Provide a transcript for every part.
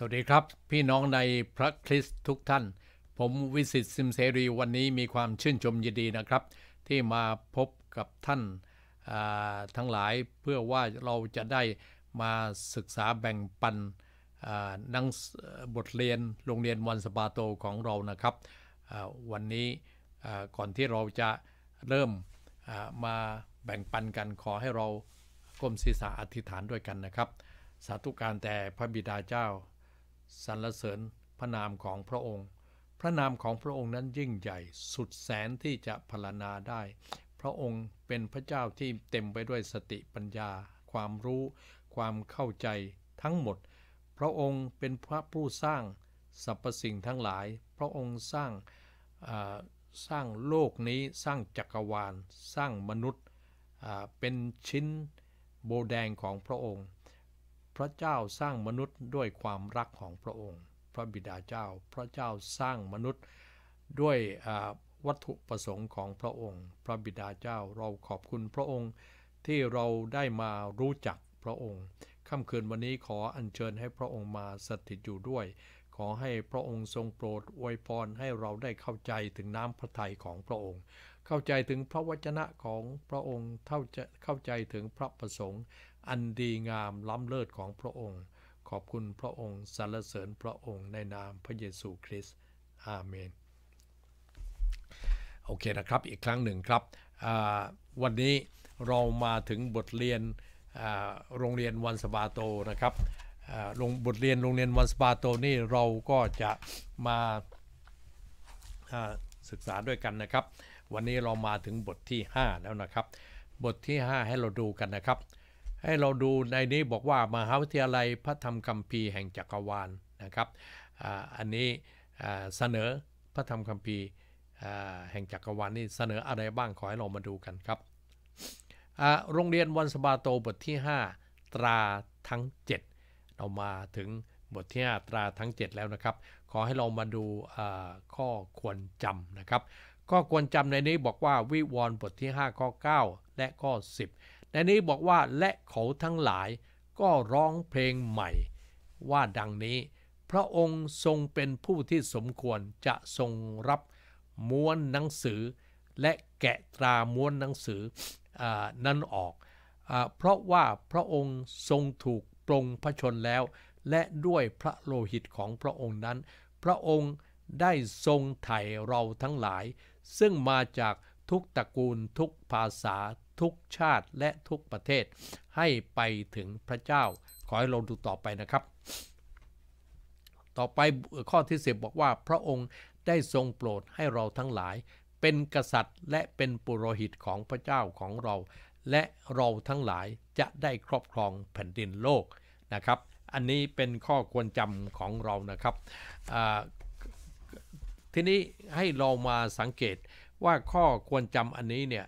สวัสดีครับ พี่น้องในพระคริสต์ทุกท่าน ผมวิสิตซิมเสรีวันนี้มีความชื่นชมยินดีนะครับ ที่มาพบกับท่านทั้งหลายเพื่อว่าเราจะได้มาศึกษาแบ่งปันนังบทเรียนโรงเรียนวันสปาโตของเรานะครับวันนี้ก่อนที่เราจะเริ่มมาแบ่งปันกันขอให้เราก้มศีรษะอธิษฐานด้วยกันนะครับ สาธุการแต่พระบิดาเจ้าสรรเสริญพระนามของพระองค์ พระนามของพระองค์นั้นยิ่งใหญ่ สุดแสนที่จะพรรณนาได้ พระองค์เป็นพระเจ้าที่เต็มไปด้วยสติปัญญา ความรู้ ความเข้าใจทั้งหมด พระองค์เป็นพระผู้สร้างสรรพสิ่งทั้งหลาย พระองค์สร้างสร้างโลกนี้ สร้างจักรวาล สร้างมนุษย์เป็นชิ้นโบแดงของพระองค์พระเจ้าสร้างมนุษย์ด้วยความรักของพระองค์ พระบิดาเจ้า พระเจ้าสร้างมนุษย์ด้วยวัตถุประสงค์ของพระองค์ พระบิดาเจ้า เราขอบคุณพระองค์ที่เราได้มารู้จักพระองค์ ค่ำคืนวันนี้ขออัญเชิญให้พระองค์มาสถิตอยู่ด้วย ขอให้พระองค์ทรงโปรดอวยพรให้เราได้เข้าใจถึงน้ำพระทัยของพระองค์ เข้าใจถึงพระวจนะของพระองค์เข้าใจเข้าใจถึงพระประสงค์อันดีงามล้ำเลิศของพระองค์ ขอบคุณพระองค์สรรเสริญพระองค์ในนามพระเยซูคริสต์อาเมนโอเคนะครับอีกครั้งหนึ่งครับวันนี้เรามาถึงบทเรียนโรงเรียนวันสบาโตนะครับลงบทเรียนโรงเรียนวันสปาโตนี่เราก็จะมาศึกษาด้วยกันนะครับ วันนี้เรามาถึงบทที่ 5 แล้วนะครับบทที่ 5 ให้เราดูกันนะครับให้เราดูในนี้บอกว่ามหาวิทยาลัยพระธรรมคัมภีร์แห่งจักรวาลนะครับอันนี้เสนอพระธรรมคัมภีร์แห่งจักรวาลนี่เสนออะไรบ้างขอให้เรามาดูกันครับโรงเรียนวันสบาโตบทที่ 5 ตราทั้ง 7 เรามาถึงบทที่ 5 ตราทั้ง 7 แล้วนะครับ ขอให้เรามาดูข้อควรจำนะครับข้อควรจำในนี้บอกว่าวิวรณ์บทที่ 5 ข้อ 9 และข้อ 10ในนี้บอกว่าและเขาทั้งหลายก็ร้องเพลงใหม่ ว่าดังนี้พระองค์ทรงเป็นผู้ที่สมควรจะทรงรับม้วนหนังสือ และแกะตราม้วนหนังสืออนั้นออกอเพราะว่าพระองค์ทรงถูกปรงพระชนแล้ว และด้วยพระโลหิตของพระองค์นั้น พระองค์ได้ทรงไถ่เราทั้งหลาย ซึ่งมาจากทุกตระกูลทุกภาษาทุกชาติและทุกประเทศให้ไปถึงพระเจ้าขอให้เราดูต่อไปนะครับ ต่อไปข้อที่ 10 บอกว่า พระองค์ได้ทรงโปรดให้เราทั้งหลายเป็นกษัตริย์และเป็นปุโรหิตของพระเจ้าของเรา และเราทั้งหลายจะได้ครอบครองแผ่นดินโลกนะครับ อันนี้เป็นข้อควรจำของเรานะครับทีนี้ให้เรามาสังเกตว่าข้อควรจำอันนี้เนี่ย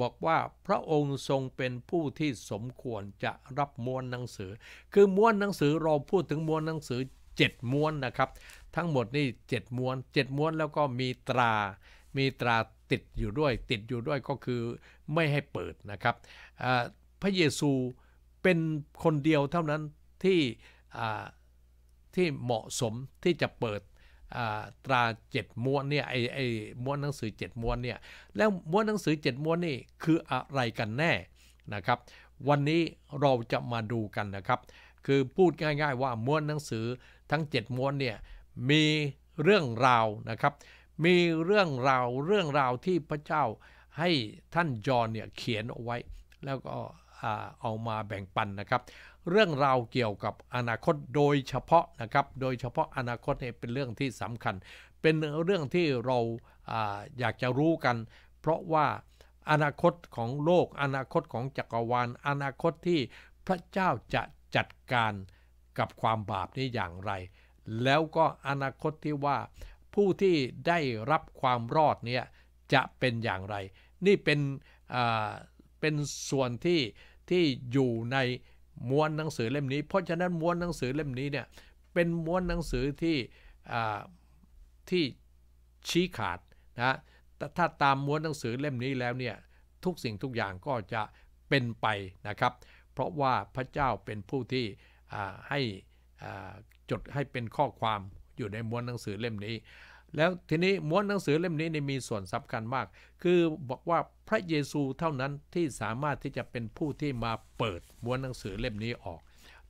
บอกว่าพระองค์ทรงเป็นผู้ที่สมควรจะรับม้วนหนังสือ คือม้วนหนังสือเราพูดถึงม้วนหนังสือ 7 ม้วนนะครับ ทั้งหมดนี่7ม้วน7 ม้วนแล้วก็มีตรา มีตราติดอยู่ด้วย ติดอยู่ด้วยก็คือไม่ให้เปิดนะครับ พระเยซูเป็นคนเดียวเท่านั้นที่ที่เหมาะสมที่จะเปิดตราเจ็ดม้วนเนี่ยไอไอม้วนหนังสือเจ็ดม้วนเนี่ยแล้วม้วนหนังสือเจ็ดม้วนนี่คืออะไรกันแน่นะครับ วันนี้เราจะมาดูกันนะครับ คือพูดง่ายๆว่าม้วนหนังสือทั้งเจ็ดม้วนเนี่ยมีเรื่องราวนะครับ มีเรื่องราวเรื่องราวที่พระเจ้าให้ท่านจอห์นเนี่ยเขียนเอาไว้ แล้วก็เอามาแบ่งปันนะครับเรื่องราวเกี่ยวกับอนาคตโดยเฉพาะนะครับ โดยเฉพาะอนาคตเนี่ยเป็นเรื่องที่สำคัญ เป็นเรื่องที่เราอาอยากจะรู้กัน เพราะว่าอนาคตของโลก อนาคตของจักรวาล อนาคตที่พระเจ้าจะจัดการกับความบาปนี้อย่างไร แล้วก็อนาคตที่ว่าผู้ที่ได้รับความรอดเนี่ยจะเป็นอย่างไร นี่เป็นเป็นส่วนที่ที่อยู่ในม้วนหนังสือเล่มนี้เพราะฉะนั้นม้วนหนังสือเล่มนี้เนี่ยเป็นม้วนหนังสือที่ที่ชี้ขาดนะถ้าตามม้วนหนังสือเล่มนี้แล้วเนี่ยทุกสิ่งทุกอย่างก็จะเป็นไปนะครับ เพราะว่าพระเจ้าเป็นผู้ที่ให้จดให้เป็นข้อความอยู่ในม้วนหนังสือเล่มนี้แล้วทีนี้ม้วนหนังสือเล่มนี้มีส่วนสำคัญมาก คือบอกว่าพระเยซูเท่านั้นที่สามารถที่จะเป็นผู้ที่มาเปิดม้วนหนังสือเล่มนี้ออก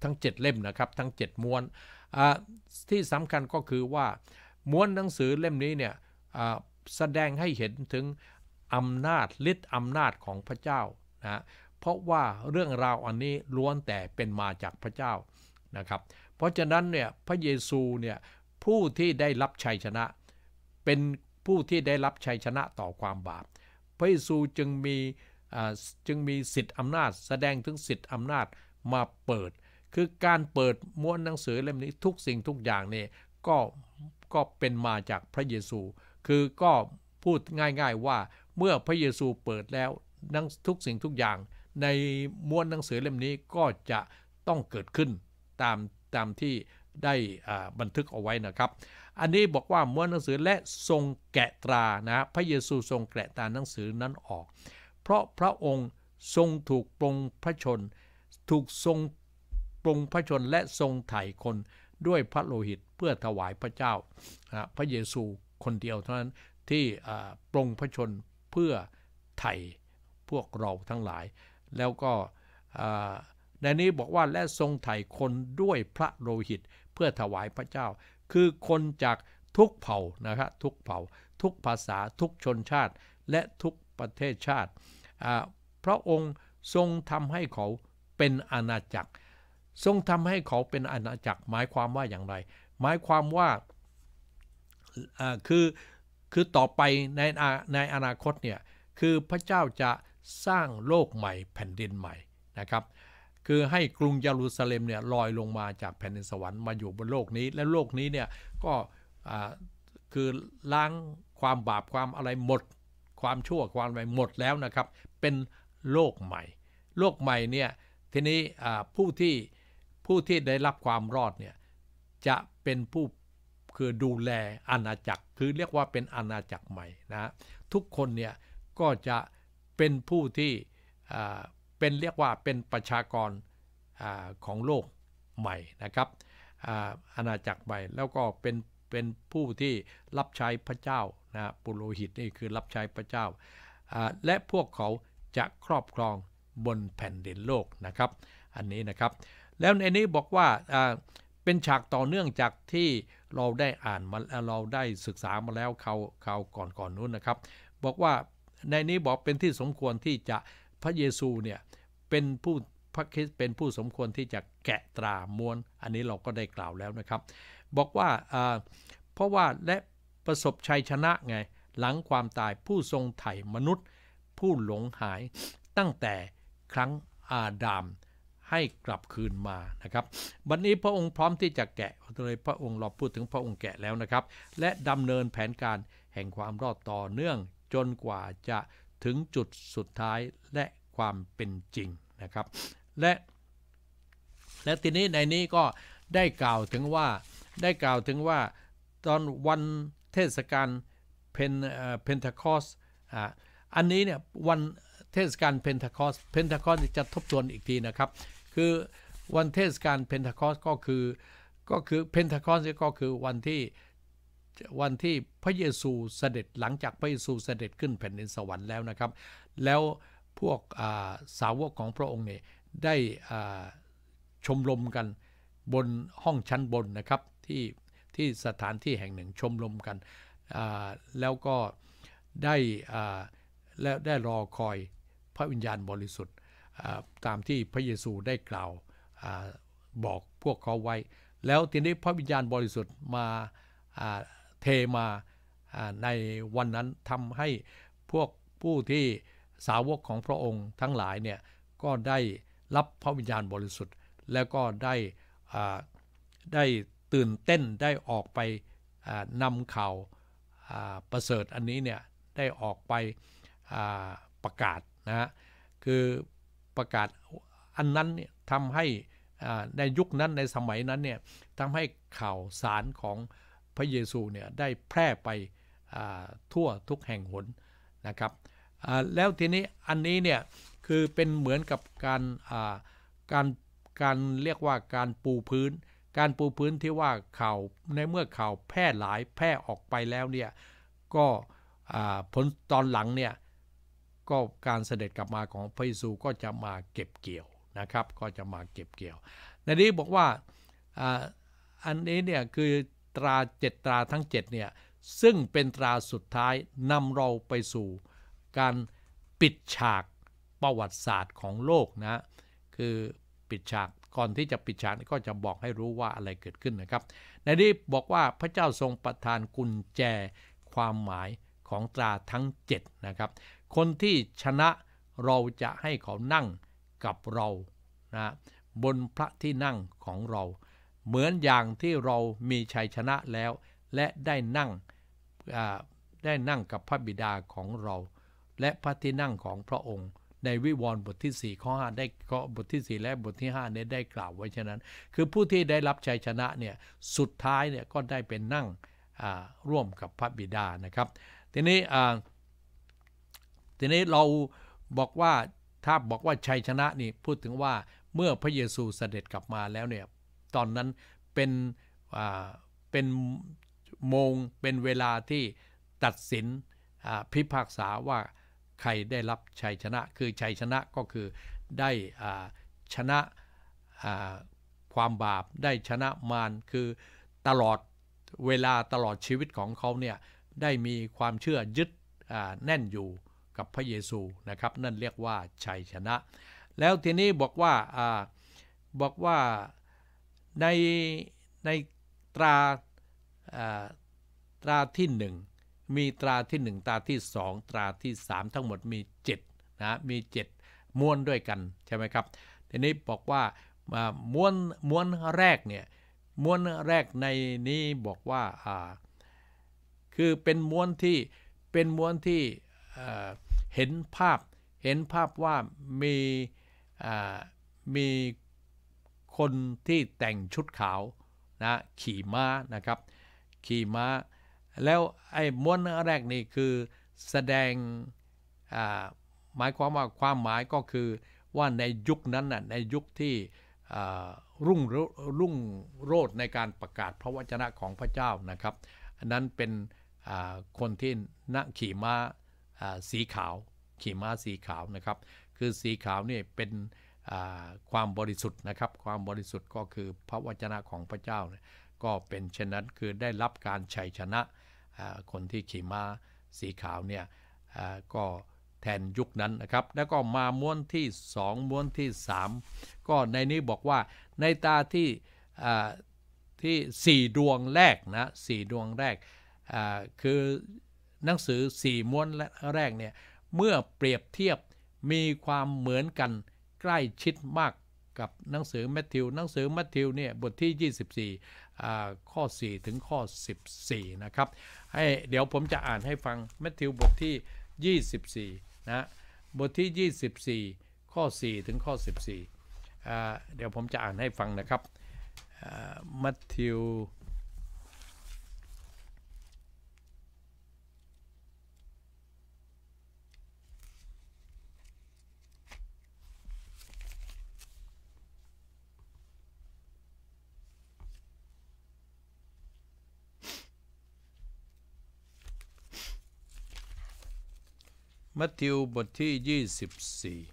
ทั้ง7เล่มนะครับทั้ง7ม้วนที่สำคัญก็คือว่า ม้วนหนังสือเล่มนี้เนี่ยแสดงให้เห็นถึงอำนาจฤทธิ์อำนาจของพระเจ้านะ เพราะว่าเรื่องราวอันนี้ล้วนแต่เป็นมาจากพระเจ้านะครับ เพราะฉะนั้นเนี่ยพระเยซูเนี่ยผู้ที่ได้รับชัยชนะเป็นผู้ที่ได้รับชัยชนะต่อความบาป พระเยซูจึงมีจึงมีสิทธิอำนาจ แสดงถึงสิทธิอำนาจมาเปิด คือการเปิดม้วนหนังสือเล่มนี้ทุกสิ่งทุกอย่างเนี่ยก็ก็เป็นมาจากพระเยซู คือก็พูดง่ายๆว่าเมื่อพระเยซูเปิดแล้วนังทุกสิ่งทุกอย่าง ในม้วนหนังสือเล่มนี้ก็จะต้องเกิดขึ้นตามตามที่ได้บันทึกเอาไว้นะครับ อันนี้บอกว่าม้วนหนังสือและทรงแกะตรานะพระเยซูทรงแกะตาหนังสือนั้นออก เพราะพระองค์ทรงถูกปรงพระชน ถูกทรงปรงพระชนและทรงไถ่คนด้วยพระโลหิตเพื่อถวายพระเจ้า พระเยซูคนเดียวเท่านั้นที่ปรงพระชนเพื่อไถ่พวกเราทั้งหลาย แล้วก็ในนี้บอกว่าและทรงไถ่คนด้วยพระโลหิตพื่อถวายพระเจ้าคือคนจากทุกเผ่า นะครับ ทุกเผ่า ทุกภาษา ทุกชนชาติและทุกประเทศชาติพระองค์ทรงทำให้เขาเป็นอาณาจักร ทรงทำให้เขาเป็นอาณาจักร หมายความว่าอย่างไร หมายความว่า คือ คือต่อไปในในอนาคตเนี่ย คือพระเจ้าจะสร้างโลกใหม่แผ่นดินใหม่นะครับคือให้กรุงเยรูซาเล็มเนี่ยลอยลงมาจากแผ่นดินสวรรค์มาอยู่บนโลกนี้และโลกนี้เนี่ยก็คือล้างความบาปความอะไรหมด ความชั่วความอะไรหมดแล้วนะครับ เป็นโลกใหม่ โลกใหม่เนี่ยทีนี้ผู้ที่ผู้ที่ได้รับความรอดเนี่ยจะเป็นผู้คือดูแลอาณาจักรคือเรียกว่าเป็นอาณาจักรใหม่นะทุกคนเนี่ยก็จะเป็นผู้ที่เป็นเรียกว่าเป็นประชากรอของโลกใหม่นะครับอาณาจักรใหม่แล้วก็เป็นเป็นผู้ที่รับใช้พระเจ้านะปุโรหิตนี่คือรับใช้พระเจ้าและพวกเขาจะครอบครองบนแผ่นดินโลกนะครับ อันนี้นะครับ แล้วในนี้บอกว่าเป็นฉากต่อเนื่องจากที่เราได้อ่านมาเราได้ศึกษามาแล้วเขาเขาก่อนก่อนนู้นนะครับ บอกว่าในนี้บอกเป็นที่สมควรที่จะพระเยซูเนี่ยเป็นผู้พระคริสต์เป็นผู้สมควรที่จะแกะตราม้วน อันนี้เราก็ได้กล่าวแล้วนะครับ บอกว่าเพราะว่าและประสบชัยชนะไงหลังความตายผู้ทรงไถ่มนุษย์ ผู้หลงหายตั้งแต่ครั้งอาดามให้กลับคืนมานะครับวันนี้พระองค์พร้อมที่จะแกะโดยพระองค์เราพูดถึงพระองค์แกะแล้วนะครับ และดำเนินแผนการแห่งความรอดต่อเนื่องจนกว่าจะถึงจุดสุดท้ายและความเป็นจริง นะครับ และ และทีนี้ในนี้ก็ได้กล่าวถึงว่าได้กล่าวถึงว่าตอนวันเทศกาลเพนเพนทคอสอันนี้เนี่ยวันเทศกาลเพนทคอสเพนทคอสจะทบทวนอีกทีนะครับ คือวันเทศกาลเพนทคอสก็คือก็คือเพนทคอสก็คือวันที่วันที่พระเยซูเสด็จหลังจากพระเยซูเสด็จขึ้นแผ่นดินสวรรค์แล้วนะครับ แล้วพวกสาวกของพระองค์เนี่ยได้ชมรมกันบนห้องชั้นบนนะครับที่ที่สถานที่แห่งหนึ่งชมรมกัน แล้วก็ได้แล้วได้รอคอยพระวิญญาณบริสุทธิ์ตามที่พระเยซูได้กล่าวอบอกพวกเขาไว้ แล้วทีนี้พระวิญญาณบริสุทธิ์มาเทมาในวันนั้นทำให้พวกผู้ที่สาวกของพระองค์ทั้งหลายเนี่ยก็ได้รับพระวิญญาณบริสุทธิ์ แล้วก็ได้ได้ตื่นเต้นได้ออกไปนำข่าวประเสริฐอันนี้เนี่ยได้ออกไปประกาศนะฮะคือประกาศอันนั้นเนี่ยทำให้ในยุคนั้นในสมัยนั้นเนี่ยทำให้ข่าวสารของพระเยซูเนี่ยได้แพร่ไปทั่วทุกแห่งหนนะครับแล้วทีนี้อันนี้เนี่ยคือเป็นเหมือนกับการการการเรียกว่าการปูพื้น การปูพื้นที่ว่าข่าวในเมื่อข่าวแพร่หลายแพร่ออกไปแล้วเนี่ยก็ผลตอนหลังเนี่ยก็การเสด็จกลับมาของพระเยซูก็จะมาเก็บเกี่ยวนะครับก็จะมาเก็บเกี่ยว ในนี้บอกว่าอันนี้เนี่ยคือตราเจ็ดตราทั้งเจ็ดเนี่ยซึ่งเป็นตราสุดท้ายนำเราไปสู่การปิดฉากประวัติศาสตร์ของโลกนะคือปิดฉากก่อนที่จะปิดฉากก็จะบอกให้รู้ว่าอะไรเกิดขึ้นนะครับ ในนี้บอกว่าพระเจ้าทรงประทานกุญแจความหมายของตราทั้ง7นะครับคนที่ชนะเราจะให้เขานั่งกับเรานะบนพระที่นั่งของเราเหมือนอย่างที่เรามีชัยชนะแล้ว และได้นั่งได้นั่งกับพระบิดาของเรา และพระที่นั่งของพระองค์ ในวิวรณ์บทที่4ข้อ5ได้ก็บทที่ 4 และบทที่5เนี่ยได้กล่าวไว้ฉะนั้น คือผู้ที่ได้รับชัยชนะเนี่ย สุดท้ายเนี่ย ก็ได้เป็นนั่งร่วมกับพระบิดา นะครับ ทีนี้ทีนี้เราบอกว่า ถ้าบอกว่าชัยชนะนี่ พูดถึงว่า เมื่อพระเยซูเสด็จกลับมาแล้วเนี่ยตอนนั้นเป็นเป็นโมงเป็นเวลาที่ตัดสินพิพากษาว่าใครได้รับชัยชนะ คือชัยชนะก็คือได้ชนะความบาปได้ชนะมารคือตลอดเวลาตลอดชีวิตของเขาเนี่ยได้มีความเชื่อยึดแน่นอยู่กับพระเยซูนะครับนั่นเรียกว่าชัยชนะ แล้วทีนี้บอกว่าบอกว่าในในตราตราที่หนึ่งมีตราที่หนึ่งตราที่สองตราที่สามทั้งหมดมีเจ็ดนะมีเจ็ดม้วนด้วยกันใช่ไหมครับทีนี้บอกว่าม้วนม้วนแรกเนี่ยม้วนแรกในนี้บอกว่า คือเป็นม้วนที่เป็นม้วนที่เห็นภาพเห็นภาพว่ามีมีคนที่แต่งชุดขาวนะขี่ม้านะครับขี่ม้าแล้วไอ้ม้วนแรกนี่คือแสดงหมายความว่าความหมายก็คือว่าในยุคนั้นน่ะในยุคที่รุ่งรุ่งโรดในการประกาศพระวจนะของพระเจ้านะครับนนั้นเป็นคนที่นั่งขี่ม้าสีขาวขี่ม้าสีขาวนะครับ คือสีขาวนี่เป็นความบริสุทธิ์นะครับ ความบริสุทธิ์ก็คือพระวจนะของพระเจ้าก็เป็นเช่นนั้นคือได้รับการชัยชนะคนที่ขี่ม้าสีขาวเนี่ยก็แทนยุคนั้นนะครับ แล้วก็มาม้วนที่ 2ม้วนที่3ก็ในนี้บอกว่าในตาที่ที่4ดวงแรกนะสดวงแรก คือหนังสือ4ม้วนแรกเนี่ย เมื่อเปรียบเทียบมีความเหมือนกันใกล้ชิดมากกับหนังสือแมทธิวหนังสือแมทธิวเนี่ยบทที่24ข้อ4ถึงข้อ14นะครับให้เดี๋ยวผมจะอ่านให้ฟังแมทธิวบทที่24นะบทที่ 24 ข้อ 4 ถึงข้อ 14 เดี๋ยวผมจะอ่านให้ฟังนะครับแมทธิว h มัทธิวบทที่ยี่สิบี่ให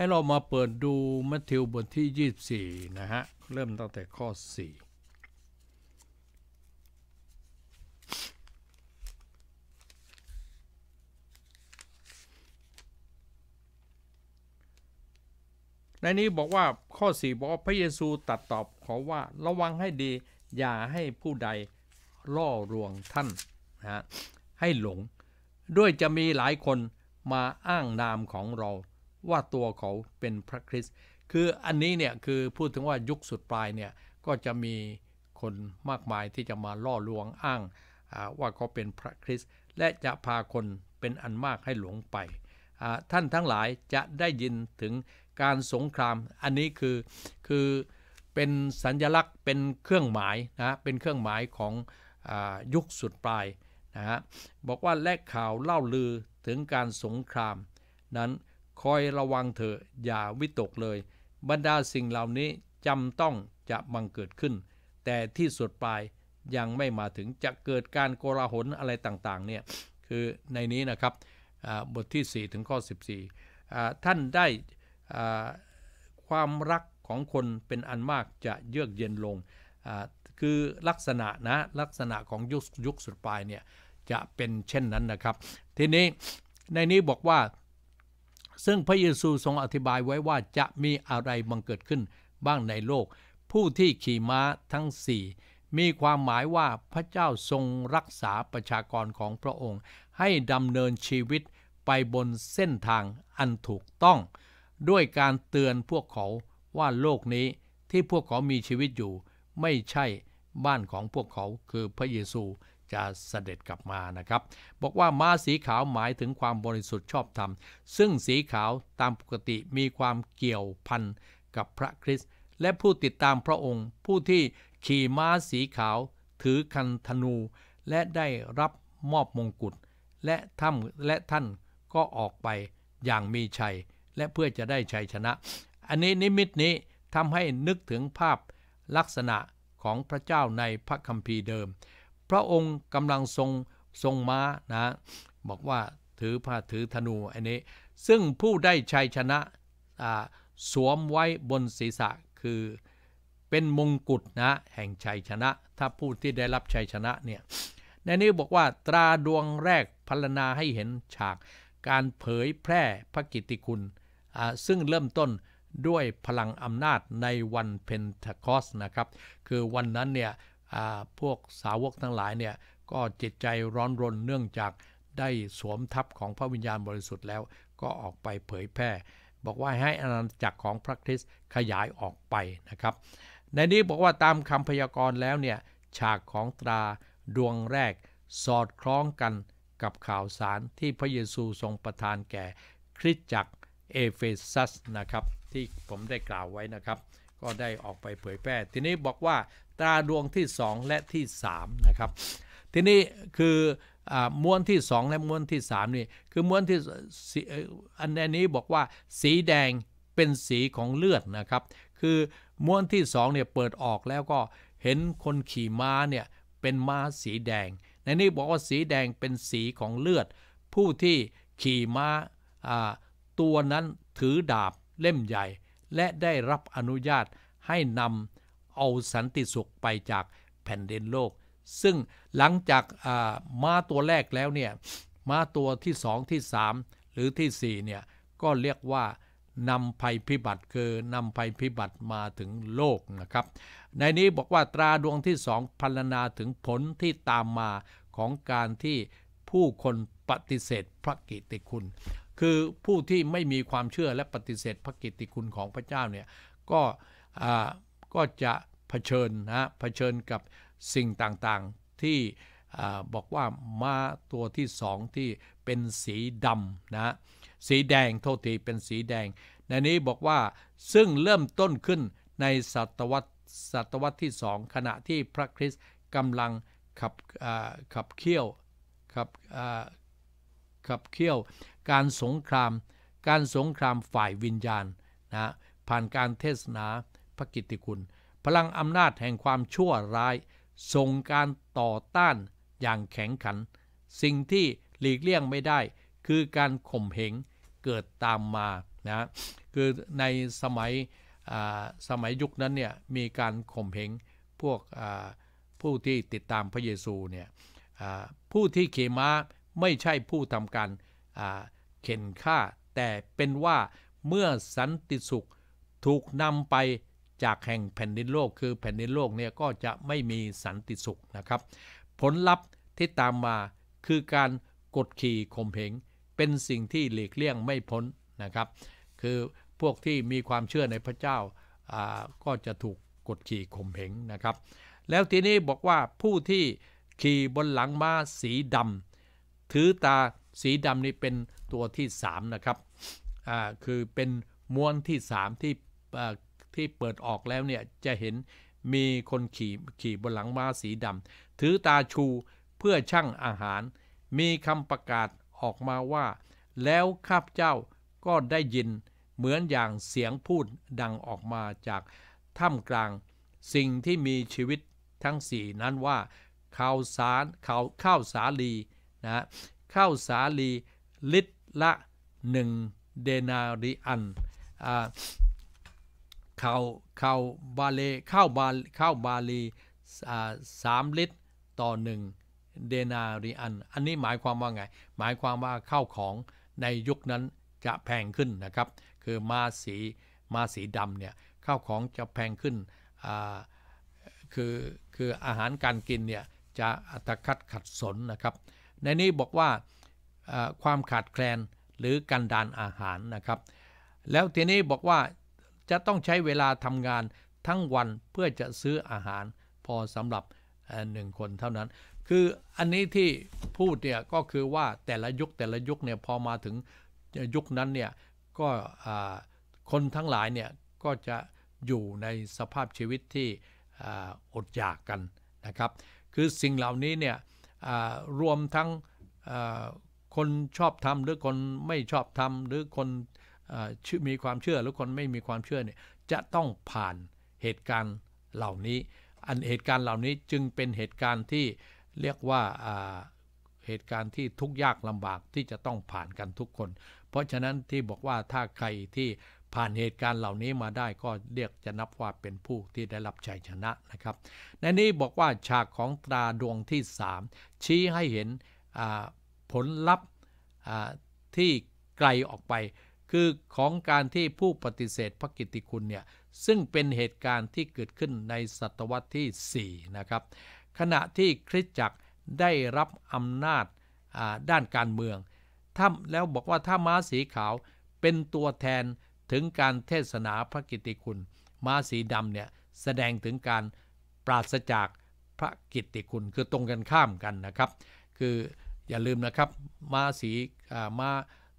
้เรามาเปิดดูมัทธิวบทที่ยี่สิบี่นะฮะ เริ่มตั้งแต่ข้อสี่ในนี้บอกว่าข้อสี่บอกพระเยซูตัดตอบขอว่าระวังให้ดี อย่าให้ผู้ใดล่อลวงท่านนะให้หลง ด้วยจะมีหลายคนมาอ้างนามของเราว่าตัวเขาเป็นพระคริสต์คืออันนี้เนี่ยคือพูดถึงว่ายุคสุดปลายเนี่ยก็จะมีคนมากมายที่จะมาล่อลวงอ้างว่าเขาเป็นพระคริสต์และจะพาคนเป็นอันมากให้หลงไปท่านทั้งหลายจะได้ยินถึงการสงครามอันนี้คือคือเป็นสัญลักษณ์เป็นเครื่องหมายนะเป็นเครื่องหมายของอยุคสุดปลายนะฮะบอกว่าแลกข่าวเล่าลือถึงการสงคราม นั้นคอยระวังเถอะอย่าวิตกเลย บรรดาสิ่งเหล่านี้จำต้องจะบังเกิดขึ้น แต่ที่สุดปลายยังไม่มาถึงจะเกิดการโกลาหลอะไรต่างๆเนี่ยคือในนี้นะครับบทที่4ถึงข้อ14ท่านได้ความรักของคนเป็นอันมากจะเยือกเย็นลง คือลักษณะนะลักษณะของยุคยุคสุดปลายเนี่ยจะเป็นเช่นนั้นนะครับ ทีนี้ในนี้บอกว่า ซึ่งพระเยซูทรงอธิบายไว้ว่าจะมีอะไรบังเกิดขึ้นบ้างในโลก ผู้ที่ขี่ม้าทั้งสี่มีความหมายว่าพระเจ้าทรงรักษาประชากรของพระองค์ ให้ดำเนินชีวิตไปบนเส้นทางอันถูกต้องด้วยการเตือนพวกเขาว่าโลกนี้ที่พวกเขามีชีวิตอยู่ ไม่ใช่บ้านของพวกเขาคือพระเยซูจะเสด็จกลับมานะครับ บอกว่าม้าสีขาวหมายถึงความบริสุทธิ์ชอบธรรมซึ่งสีขาวตามปกติมีความเกี่ยวพันกับพระคริสต์และผู้ติดตามพระองค์ ผู้ที่ขี่ม้าสีขาวถือคันธนู และได้รับมอบมงกุฎและท่านและท่านก็ออกไปอย่างมีชัยและเพื่อจะได้ชัยชนะ อันนี้นิมิตนี้ทำให้นึกถึงภาพลักษณะของพระเจ้าในพระคัมภีร์เดิม พระองค์กำลังทรงทรงม้านะ บอกว่าถือผ้าถือธนูอันนี้ ซึ่งผู้ได้ชัยชนะสวมไว้บนศีรษะคือเป็นมงกุฎนะแห่งชัยชนะ ถ้าผู้ที่ได้รับชัยชนะเนี่ย ในนี้บอกว่าตราดวงแรกพรรณนาให้เห็นฉาก การเผยแพร่พระกิตติคุณซึ่งเริ่มต้นด้วยพลังอำนาจในวันเพนทคอสนะครับ คือวันนั้นเนี่ย พวกสาวกทั้งหลายเนี่ย ก็จิตใจร้อนรนเนื่องจากได้สวมทับของพระวิญญาณบริสุทธิ์แล้ว ก็ออกไปเผยแพร่ บอกว่าให้อาณาจักรของพระคริสต์ขยายออกไปนะครับ ในนี้บอกว่าตามคำพยากรณ์แล้วเนี่ย ฉากของตราดวงแรกสอดคล้องกันกับข่าวสารที่พระเยซูทรงประทานแก่คริสตจักรเอเฟซัสนะครับ ที่ผมได้กล่าวไว้นะครับ ก็ได้ออกไปเผยแพร่ทีนี้บอกว่าตาดวงที่ 2 และที่ 3 นะครับ ทีนี้คือม้วนที่ 2 และม้วนที่3นี่คือม้วนที่อันนี้บอกว่าสีแดงเป็นสีของเลือดนะครับ คือม้วนที่2เนี่ยเปิดออกแล้วก็เห็นคนขี่ม้าเนี่ย เป็นม้าสีแดงในนี้บอกว่าสีแดงเป็นสีของเลือด ผู้ที่ขี่ม้าตัวนั้นถือดาบเล่มใหญ่ และได้รับอนุญาตให้นำเอาสันติสุขไปจากแผ่นดินโลก ซึ่งหลังจากมาตัวแรกแล้วเนี่ยมาตัวที่สองที่สามหรือที่สี่เนี่ยก็เรียกว่านำภัยพิบัติคือนำภัยพิบัติมาถึงโลกนะครับ ในนี้บอกว่าตราดวงที่สองพัลนาถึงผลที่ตามมาของการที่ผู้คนปฏิเสธพระกิติคุณคือผู้ที่ไม่มีความเชื่อและปฏิเสธพระกิตติคุณของพระเจ้าเนี่ย ก็ก็จะเผชิญนะเผชิญกับสิ่งต่างๆที่บอกว่ามาตัวที่สองที่เป็นสีดำนะสีแดงโทษทีเป็นสีแดง ในนี้บอกว่าซึ่งเริ่มต้นขึ้นในศตวรรษศตวรรษที่สองขณะที่พระคริสต์กำลังขับขับเคี่ยวขับขับเคี่ยวการสงครามการสงครามฝ่ายวิญญาณนะผ่านการเทศนาพระกิตติคุณ พลังอำนาจแห่งความชั่วร้ายส่งการต่อต้านอย่างแข็งขัน สิ่งที่หลีกเลี่ยงไม่ได้ คือการข่มเหงเกิดตามมานะคือในสมัยสมัยยุคนั้นเนี่ยมีการข่มเหงพวกผู้ที่ติดตามพระเยซูเนี่ยผู้ที่ขี่ม้าไม่ใช่ผู้ทำการเข็นฆ่า แต่เป็นว่าเมื่อสันติสุขถูกนำไปจากแห่งแผ่นดินโลก คือแผ่นดินโลกเนี่ยก็จะไม่มีสันติสุขนะครับผลลัพธ์ที่ตามมาคือการกดขี่ข่มเหง เป็นสิ่งที่หลีกเลี่ยงไม่พ้นนะครับ คือพวกที่มีความเชื่อในพระเจ้าก็จะถูกกดขี่ข่มเหงนะครับ แล้วทีนี้บอกว่าผู้ที่ขี่บนหลังม้าสีดถือตาสีดำนี่เป็นตัวที่3นะครับอ่าคือเป็นม้วนที่3ที่ที่เปิดออกแล้วเนี่ยจะเห็นมีคนขี่ขี่บนหลังม้าสีดำถือตาชูเพื่อช่างอาหารมีคำประกาศออกมาว่า แล้วข้าพเจ้าก็ได้ยินเหมือนอย่างเสียงพูดดังออกมาจากถ้ำกลางสิ่งที่มีชีวิตทั้งสี่นั้นว่าข้าวสารข้าวข้าวสาลีนะข้าวสาลีลิตรละ 1 เดนาริอันข้าวข้าวบาเลข้าวบาข้าวบาลีสามลิตรต่อ1เดนาริอัน อันนี้หมายความว่าไงหมายความว่าข้าวของในยุคนั้นจะแพงขึ้นนะครับ คือมาสีมาสีดำเนี่ยข้าวของจะแพงขึ้นคือคืออาหารการกินเนี่ยจะอัตคัดขัดสนนะครับในนี้บอกว่าความขาดแคลนหรือการดานอาหารนะครับ แล้วทีนี้บอกว่าจะต้องใช้เวลาทำงานทั้งวันเพื่อจะซื้ออาหารพอสำหรับหนึ่งคนเท่านั้น คืออันนี้ที่พูดเนี่ยก็คือว่าแต่ละยุคแต่ละยุคเนี่ยพอมาถึงยุคนั้นเนี่ยก็คนทั้งหลายเนี่ยก็จะอยู่ในสภาพชีวิตที่อดอยากกันนะครับ คือสิ่งเหล่านี้เนี่ยรวมทั้งคนชอบทำหรือคนไม่ชอบทำหรือคนมีความเชื่อหรือคนไม่มีความเชื่อเนี่ยจะต้องผ่านเหตุการณ์เหล่านี้ อันเหตุการณ์เหล่านี้จึงเป็นเหตุการณ์ที่เรียกว่าเหตุการณ์ที่ทุกยากลำบากที่จะต้องผ่านกันทุกคน เพราะฉะนั้นที่บอกว่าถ้าใครที่ผ่านเหตุการณ์เหล่านี้มาได้ก็เรียกจะนับว่าเป็นผู้ที่ได้รับชัยชนะนะครับ ในนี้บอกว่าฉากของตราดวงที่ 3 ชี้ให้เห็นผลลัพธ์ที่ไกลออกไป คือของการที่ผู้ปฏิเสธพระกิติคุณเนี่ยซึ่งเป็นเหตุการณ์ที่เกิดขึ้นในศตวรรษที่4นะครับขณะที่คริสตจักรได้รับอำนาจด้านการเมืองถ้าแล้วบอกว่าถ้าม้าสีขาวเป็นตัวแทนถึงการเทศนาพระกิติคุณม้าสีดำเนี่ยแสดงถึงการปราศจากพระกิติคุณ คือตรงกันข้ามกันนะครับ คืออย่าลืมนะครับม้าสีม้า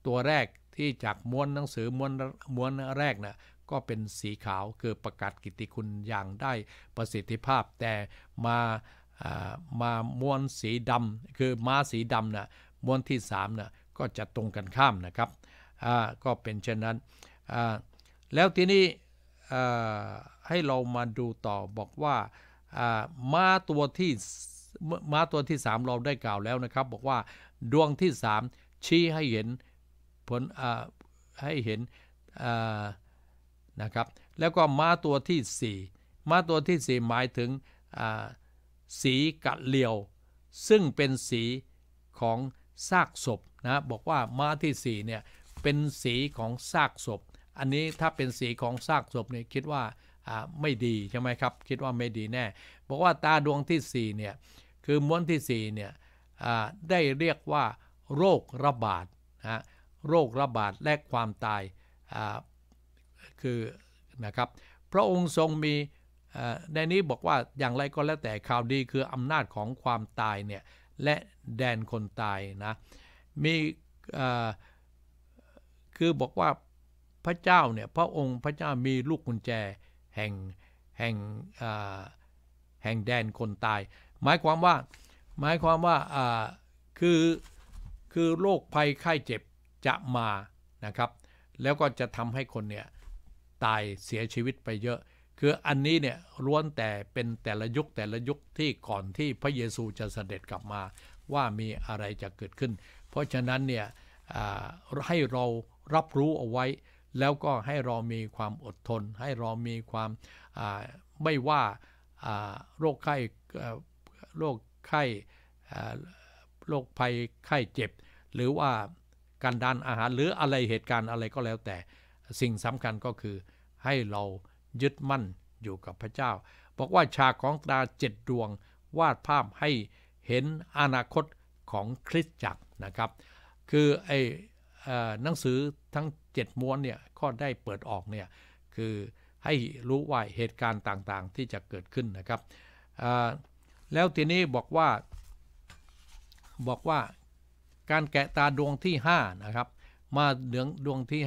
ตัวแรกที่จากม้วนหนังสือม้วนม้วนแรกนะก็เป็นสีขาวคือประกาศกิติคุณอย่างได้ประสิทธิภาพแต่มามาม้วนสีดำคือม้าสีดำนะม้วนที่3นะก็จะตรงกันข้ามนะครับก็เป็นเช่นนั้นแล้วทีนี้ให้เรามาดูต่อบอกว่าม้าตัวที่ม้าตัวที่สามเราได้กล่าวแล้วนะครับ บอกว่าดวงที่สามชี้ให้เห็นผลให้เห็นนะครับแล้วก็ม้าตัวที่สี่ม้าตัวที่สี่หมายถึงสีกะเหลียว ซึ่งเป็นสีของซากศพนะบอกว่าม้าที่สี่เนี่ยเป็นสีของซากศพอันนี้ ถ้าเป็นสีของซากศพเนี่ยคิด ว่าไม่ดี ใช่ไหมครับคิดว่าไม่ดี แน่บอกว่าตาดวงที่4เนี่ย คือม้วนที่4เนี่ยได้เรียกว่าโรคระบาดนะโรคระบาด และ ความตายคือ นะครับพระองค์ทรงมีในนี้บอกว่าอย่างไรก็แล้วแต่ข่าวดีคืออำนาจของความตายเนี่ยและแดนคนตายนะมีคือบอกว่าพระเจ้าเนี่ยพระองค์พระเจ้ามีลูกกุญแจแห่งแห่งแห่งแดนคนตาย หมายความว่าหมายความว่าคือคือโรคภัยไข้เจ็บจะมานะครับ แล้วก็จะทำให้คนเนี่ยตายเสียชีวิตไปเยอะ คืออันนี้เนี่ยล้วนแต่เป็นแต่ละยุค แต่ละยุคที่ก่อนที่พระเยซูจะเสด็จกลับมาว่ามีอะไรจะเกิดขึ้น เพราะฉะนั้นเนี่ยให้เรารับรู้เอาไว้แล้วก็ให้เรามีความอดทน ให้เรามีความไม่ว่าโรคไข้โรคไข้โรคภัยไข้เจ็บ หรือว่าการดันอาหารหรืออะไรเหตุการณ์อะไรก็แล้วแต่สิ่งสำคัญก็คือให้เรายึดมั่นอยู่กับพระเจ้า บอกว่าฉากของตาเจ็ดดวงวาดภาพให้เห็นอนาคตของคริสตจักรนะครับ คือไอ้หนังสือทั้ง7ม้วนเนี่ยก็ได้เปิดออกเนี่ย คือให้รู้ว่าเหตุการณ์ต่างๆที่จะเกิดขึ้นนะครับแล้วทีนี้บอกว่าบอกว่าการแกะตาดวงที่5นะครับ มาเดืองดวงที่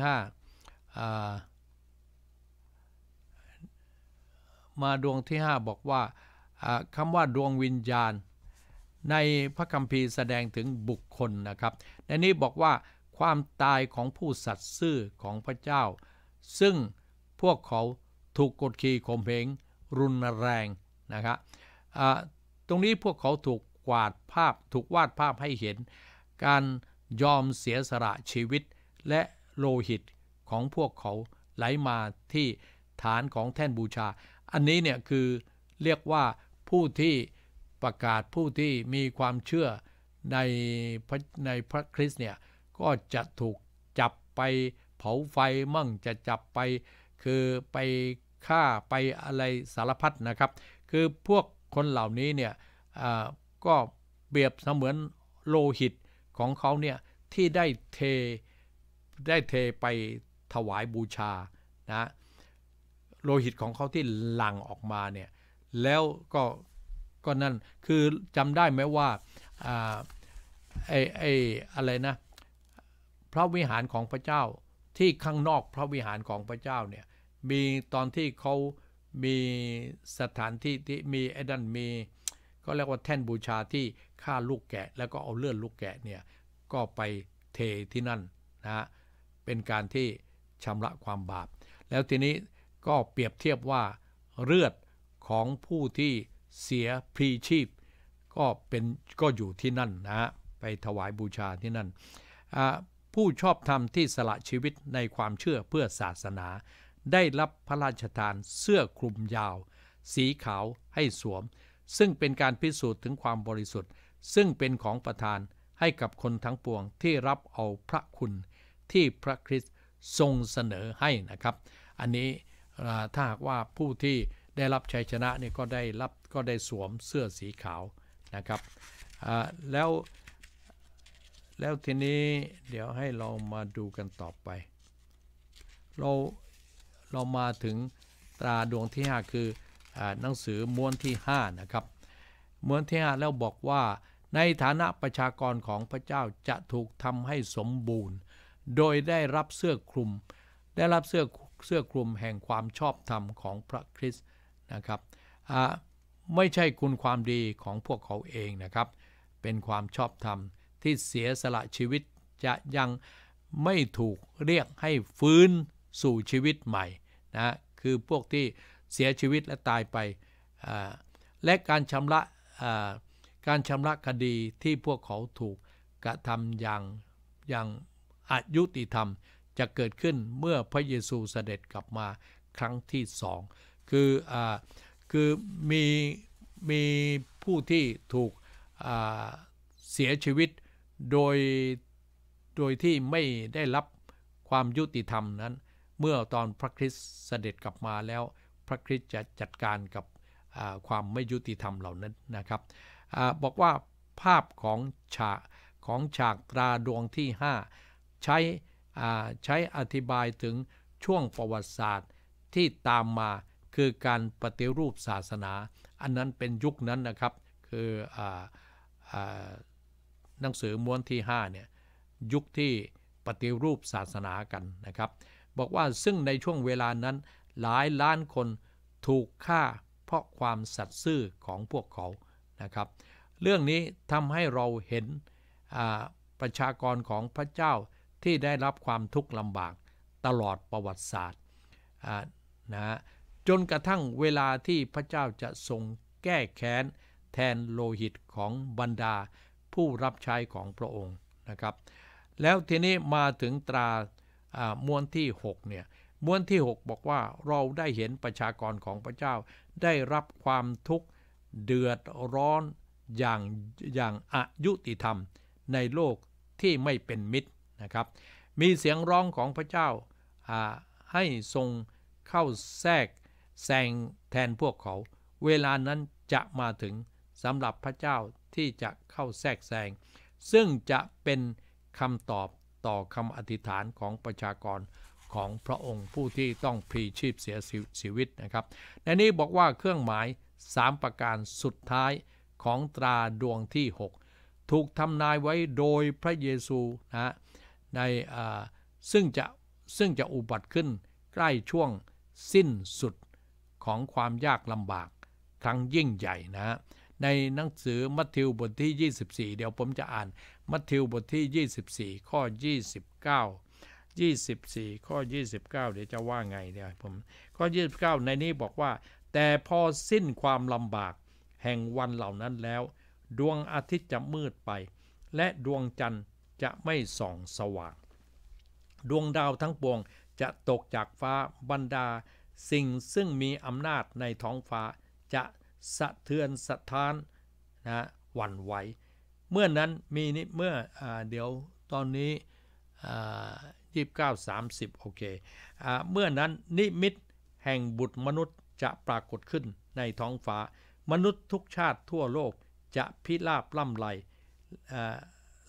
5มาดวงที่5 บอกว่าคำว่าดวงวิญญาณในพระคัมภีร์แสดงถึงบุคคลนะครับในนี้บอกว่าความตายของผู้สัตว์ซื่อของพระเจ้า ซึ่งพวกเขาถูกกดขี่ข่มเหงรุนแรงนะครับตรงนี้พวกเขาถูกวาดภาพถูกวาดภาพให้เห็น การยอมเสียสละชีวิตและโลหิตของพวกเขาไหลมาที่ฐานของแท่นบูชา อันนี้เนี่ยคือเรียกว่าผู้ที่ประกาศผู้ที่มีความเชื่อในในพระคริสต์เนี่ยก็จะถูกจับไปเผาไฟมั่งจะจับไปคือไปฆ่าไปอะไรสารพัดนะครับ คือพวกคนเหล่านี้เนี่ยก็เปรียบเสมือนโลหิตของเขาเนี่ย ที่ได้เทได้เทไปถวายบูชานะโลหิตของเขาที่หลั่งออกมาเนี่ย แล้วก็ก็นั่นคือจำได้ไหมว่าไอ้ไอ้อะไรนะพระวิหารของพระเจ้าที่ข้างนอกพระวิหารของพระเจ้าเนี่ย มีตอนที่เขามีสถานที่ที่มีไอ้นั่นมีก็เรียกว่าแท่นบูชาที่ฆ่าลูกแกะแล้วก็เอาเลือดลูกแกะเนี่ยก็ไปเทที่นั่นนะเป็นการที่ชำระความบาป แล้วทีนี้ก็เปรียบเทียบว่าเลือดของผู้ที่เสียพรีชีพก็เป็นก็อยู่ที่นั่นนะไปถวายบูชาที่นั่นผู้ชอบธรรมที่สละชีวิตในความเชื่อเพื่อศาสนาได้รับพระราชทานเสื้อคลุมยาว สีขาวให้สวม ซึ่งเป็นการพิสูจน์ถึงความบริสุทธิ์ ซึ่งเป็นของประทานให้กับคนทั้งปวงที่รับเอาพระคุณที่พระคริสต์ทรงเสนอให้นะครับ อันนี้ถ้าหากว่าผู้ที่ได้รับชัยชนะนี่ก็ได้รับก็ได้สวมเสื้อสีขาวนะครับแล้วแล้วทีนี้เดี๋ยวให้เรามาดูกันต่อไป เราเรามาถึงตราดวงที่ 5 คืออหนังสือม้วนที่5นะครับม้วนที่ 5 แล้วบอกว่า ในฐานะประชากรของพระเจ้าจะถูกทำให้สมบูรณ์ โดยได้รับเสื้อคลุมได้รับเสื้อเสื้อคลุมแห่งความชอบธรรมของพระคริสต์นะครับไม่ใช่คุณความดีของพวกเขาเองนะครับเป็นความชอบธรรมที่เสียสละชีวิตจะยังไม่ถูกเรียกให้ฟื้นสู่ชีวิตใหม่นะคือพวกที่เสียชีวิตและตายไปและการชำระการชำระคดีที่พวกเขาถูกกระทำอย่างอย่างอายุติธรรมจะเกิดขึ้นเมื่อพระเยซูเสด็จกลับมาครั้งที่สองคืออคือมีมีผู้ที่ถูกเสียชีวิตโดยโดยที่ไม่ได้รับความยุติธรรมนั้น เมื่อตอนพระคริสต์เสด็จกลับมาแล้ว พระคริสต์จะจัดการกับความไม่ยุติธรรมเหล่านั้นนะครับอบอกว่าภาพของฉากของฉากตราดวงที่ 5 ใช้ใช้อธิบายถึงช่วงประวัติศาสตร์ที่ตามมาคือการปฏิรูปศาสนา อันนั้นเป็นยุคนั้นนะครับคืออหนังสือม้วนที่5เนี่ยยุคที่ปฏิรูปศาสนากันนะครับบอกว่าซึ่งในช่วงเวลานั้นหลายล้านคนถูกฆ่าเพราะความสัตย์ซื่อของพวกเขานะครับเรื่องนี้ทำให้เราเห็นประชากรของพระเจ้าที่ได้รับความทุกข์ลำบากตลอดประวัติศาสตร์นะจนกระทั่งเวลาที่พระเจ้าจะทรงแก้แค้นแทนโลหิตของบรรดาผู้รับใช้ของพระองค์นะครับแล้วทีนี้มาถึงตราม้วนที่6เนี่ยม้วนที่ 6 บอกว่าเราได้เห็นประชากรของพระเจ้า ได้รับความทุกข์เดือดร้อนอย่างอย่างอายุติธรรมในโลกที่ไม่เป็นมิตรนะครับมีเสียงร้องของพระเจ้าให้ทรงเข้าแทรกแซงแทนพวกเขา เวลานั้นจะมาถึงสำหรับพระเจ้าที่จะเข้าแทรกแซงซึ่งจะเป็นคำตอบต่อคำอธิษฐานของประชากรของพระองค์ผู้ที่ต้องพรีชีพเสียชีวิตนะครับ ในนี้บอกว่าเครื่องหมาย 3 ประการสุดท้ายของตราดวงที่ 6 ถูกทำนายไว้โดยพระเยซูนะในซึ่งจะซึ่งจะอุบัติขึ้นใกล้ช่วงสิ้นสุดของความยากลำบากครั้งยิ่งใหญ่นะในหนังสือมัทธิวบทที่ 24 เดี๋ยวผมจะอ่าน มัทธิวบทที่ 24 ข้อ 29 24 ข้อ 29 เดี๋ยวจะว่าไงเนี่ยผมข้อ 29 ในนี้บอกว่า แต่พอสิ้นความลำบากแห่งวันเหล่านั้นแล้ว ดวงอาทิตย์จะมืดไป และดวงจันทร์จะไม่ส่องสว่าง ดวงดาวทั้งปวงจะตกจากฟ้าบรรดาสิ่งซึ่งมีอำนาจในท้องฟ้าจะสะเทือนสะท้านนะหวั่นไหวเมื่อนั้นมีนิเมื่ออเดี๋ยว ตอนนี้ยี่สิบเก้าสามสิบโอเคอเมื่อนั้นนิมิตแห่งบุตรมนุษย์จะปรากฏขึ้นในท้องฟ้า มนุษย์ทุกชาติทั่วโลกจะพิราบล่ำไร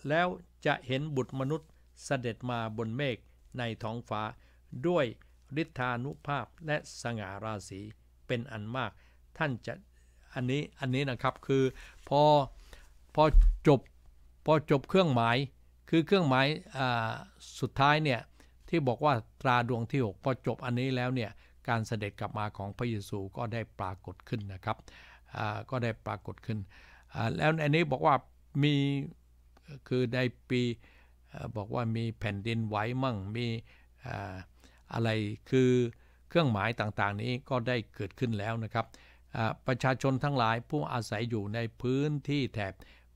แล้วจะเห็นบุตรมนุษย์เสด็จมาบนเมฆในท้องฟ้าด้วยฤทธานุภาพและสง่าราศีเป็นอันมากท่านจะอันนี้อันนี้นะครับคือพอพอจบพอจบเครื่องหมายคือเครื่องหมายสุดท้ายเนี่ยที่บอกว่าตราดวงที่6พอจบอันนี้แล้วเนี่ยการเสด็จกลับมาของพระเยซูก็ได้ปรากฏขึ้นนะครับก็ได้ปรากฏขึ้นแล้วอันนี้บอกว่ามีคือในปีบอกว่ามีแผ่นดินไหวมั่งมีอะไรคือเครื่องหมายต่างๆนี้ก็ได้เกิดขึ้นแล้วนะครับประชาชนทั้งหลายผู้อาศัยอยู่ในพื้นที่แถบ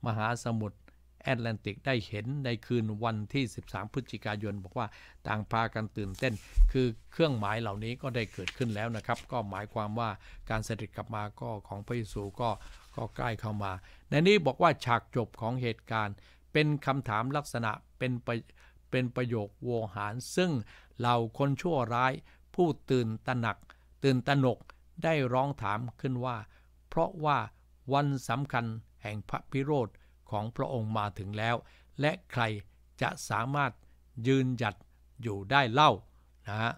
มหาสมุทรแอตแลนติกได้เห็นในคืนวันที่ 13 พฤศจิกายน บอกว่าต่างพากันตื่นเต้น คือเครื่องหมายเหล่านี้ก็ได้เกิดขึ้นแล้วนะครับ ก็หมายความว่าการเสด็จกลับมาก็ของพระเยซูก็ก็ใกล้เข้ามา ในนี้บอกว่าฉากจบของเหตุการณ์ เป็นคำถามลักษณะเป็นเป็นประโยคโวหาร ซึ่งเหล่าคนชั่วร้ายผู้ตื่นตระหนักตื่นตระหนกได้ร้องถามขึ้นว่า เพราะว่าวันสำคัญแห่งพระพิโรธของพระองค์มาถึงแล้ว และใครจะสามารถยืนหยัดอยู่ได้เล่านะฮะ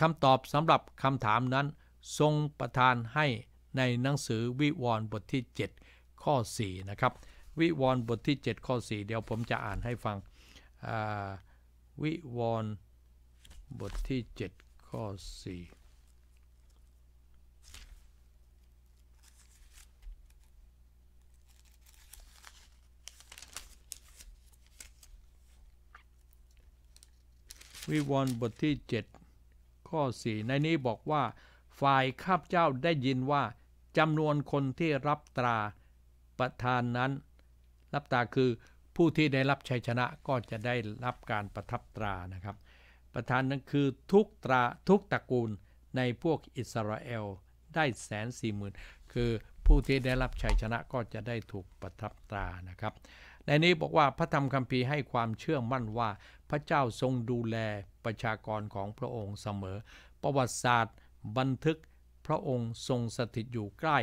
คำตอบสำหรับคำถามนั้น ทรงประทานให้ในหนังสือวิวรณ์บทที่ 7 ข้อ4นะครับวิวรณ์บทที่ 7 ข้อ 4 เดี๋ยวผมจะอ่านให้ฟังวิวรณ์บทที่ 7 ข้อ 4วิวรบทที่7 ข้อ 4 ในนี้บอกว่าฝ่ายข้าพเจ้าได้ยินว่าจำนวนคนที่รับตราประทานนั้น รับตาคือผู้ที่ได้รับชัยชนะก็จะได้รับการประทับตรานะครับ ประทานนั้นคือทุกตราทุกตระกูลในพวกอิสราเอลได้แสนสี่หมื่นคือผู้ที่ได้รับชัยชนะก็จะได้ถูกประทับตรานะครับในนี้บอกว่าพระธรรมคัมภีร์ให้ความเชื่อมั่นว่า พระเจ้าทรงดูแลประชากรของพระองค์เสมอ ประวัติศาสตร์บันทึกพระองค์ทรงสถิตอยู่ใกล้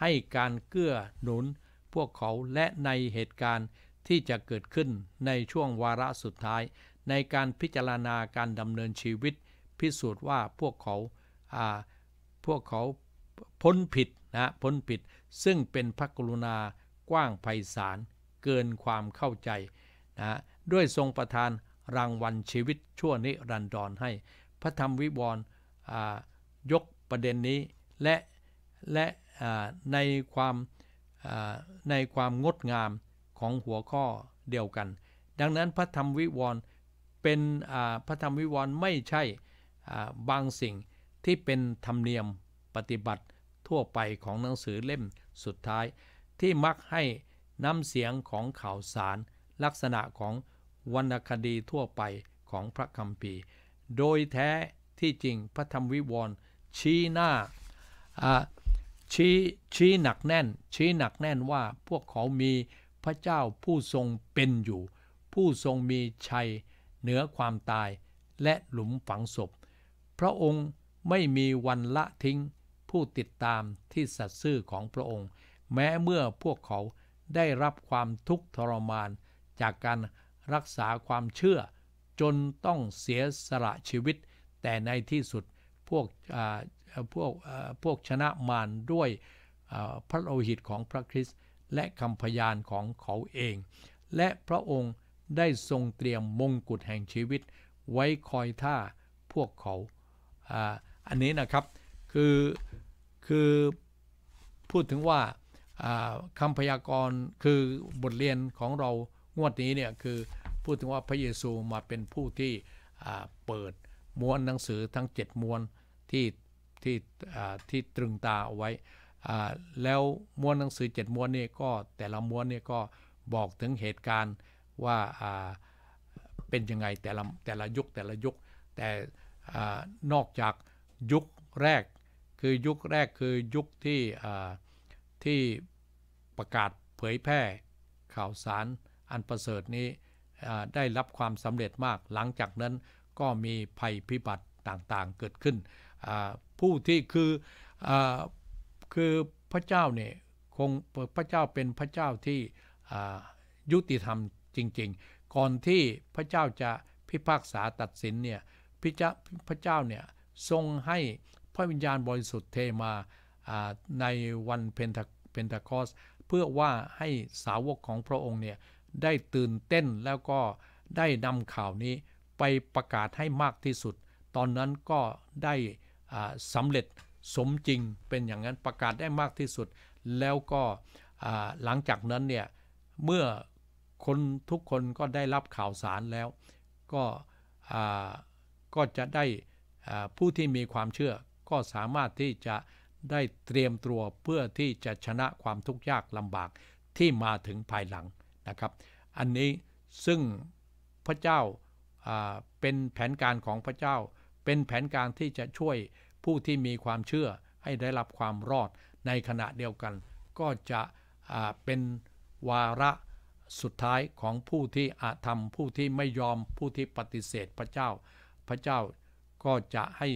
ให้การเกื้อหนุนพวกเขาและในเหตุการณ์ที่จะเกิดขึ้นในช่วงวาระสุดท้าย ในการพิจารณาการดำเนินชีวิต พิสูจน์ว่าพวกเขาพวกเขาพ้นผิดนะพ้นผิด ซึ่งเป็นพระกรุณา กว้างไพศาลเกินความเข้าใจนะด้วยทรงประทานรางวัลชีวิตชั่วนิรันดรให้ พระธรรมวิวรณ์ยกประเด็นนี้และและในความในความงดงามของหัวข้อเดียวกัน ดังนั้นพระธรรมวิวรณ์เป็นพระธรรมวิวรณ์ไม่ใช่บางสิ่งที่เป็นธรรมเนียมปฏิบัติทั่วไปของหนังสือเล่มสุดท้ายที่มักให้น้ำเสียงของข่าวสารลักษณะของวรรณคดีทั่วไปของพระคัมภีร์โดยแท้ที่จริงพระธรรมวิวรณ์ชี้หน้าชี้ชี้หนักแน่นชี้หนักแน่นว่าพวกเขามีพระเจ้าผู้ทรงเป็นอยู่ ผู้ทรงมีชัยเหนือความตายและหลุมฝังศพพระองค์ไม่มีวันละทิ้งผู้ติดตามที่สัตซ์ซื่อของพระองค์ แม้เมื่อพวกเขาได้รับความทุกข์ทรมานจากการรักษาความเชื่อจนต้องเสียสละชีวิตแต่ในที่สุดพวกพวกพวกชนะมารด้วยพระโลหิตของพระคริสต์และคำพยานของเขาเอง และพระองค์ได้ทรงเตรียมมงกุฎแห่งชีวิตไว้คอยท่าพวกเขาออันนี้นะครับ คือคือพูดถึงว่าคำพยากรณ์คือบทเรียนของเรางวดนี้เนี่ยคือพูดถึงว่าพระเยซูมาเป็นผู้ที่เปิดม้วนหนังสือทั้ง 7ม้วนที่ที่ที่ตรึงตาเอาไว้แล้วม้วนหนังสือ 7 ม้วนนี่ก็แต่ละม้วนนี่ก็บอกถึงเหตุการณ์ว่าเป็นยังไงแต่ละแต่ละยุคแต่ละยุคแต่นอกจากยุคแรก คือยุคแรกคือยุคที่ที่ประกาศเผยแพร่ข่าวสารอันประเสริฐนี้ได้รับความสำเร็จมาก หลังจากนั้นก็มีภัยพิบัติต่างๆเกิดขึ้นผู้ที่คืออคือพระเจ้าเนี่ยคงพระเจ้าเป็นพระเจ้าที่ยุติธรรมจริงๆ ก่อนที่พระเจ้าจะพิพากษาตัดสินเนี่ยพระเจ้าเนี่ยทรงให้พระวิญญาณบริสุทธิ์เทมาในวันเพนทเพนทาคอสเพื่อว่าให้สาวกของพระองค์เนี่ยได้ตื่นเต้นแล้วก็ได้นำข่าวนี้ไปประกาศให้มากที่สุด ตอนนั้นก็ได้สำเร็จสมจริงเป็นอย่างนั้นประกาศได้มากที่สุด แล้วก็หลังจากนั้นเนี่ยเมื่อคนทุกคนก็ได้รับข่าวสารแล้ว ก็ก็จะได้ผู้ที่มีความเชื่อก็สามารถที่จะได้เตรียมตัวเพื่อที่จะชนะความทุกข์ยากลำบากที่มาถึงภายหลังนะครับ อันนี้ซึ่งพระเจ้าเป็นแผนการของพระเจ้า เป็นแผนการที่จะช่วยผู้ที่มีความเชื่อให้ได้รับความรอดในขณะเดียวกัน ก็จะเป็นวาระสุดท้ายของผู้ที่อาธรรม ผู้ที่ไม่ยอมผู้ที่ปฏิเสธพระเจ้า พระเจ้าก็จะให้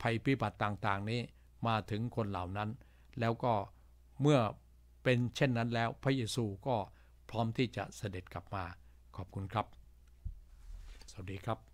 ภัยพิบัติต่าง ๆนี้มาถึงคนเหล่านั้นแล้วก็เมื่อเป็นเช่นนั้นแล้วพระเยซูก็พร้อมที่จะเสด็จกลับมาขอบคุณครับ สวัสดีครับ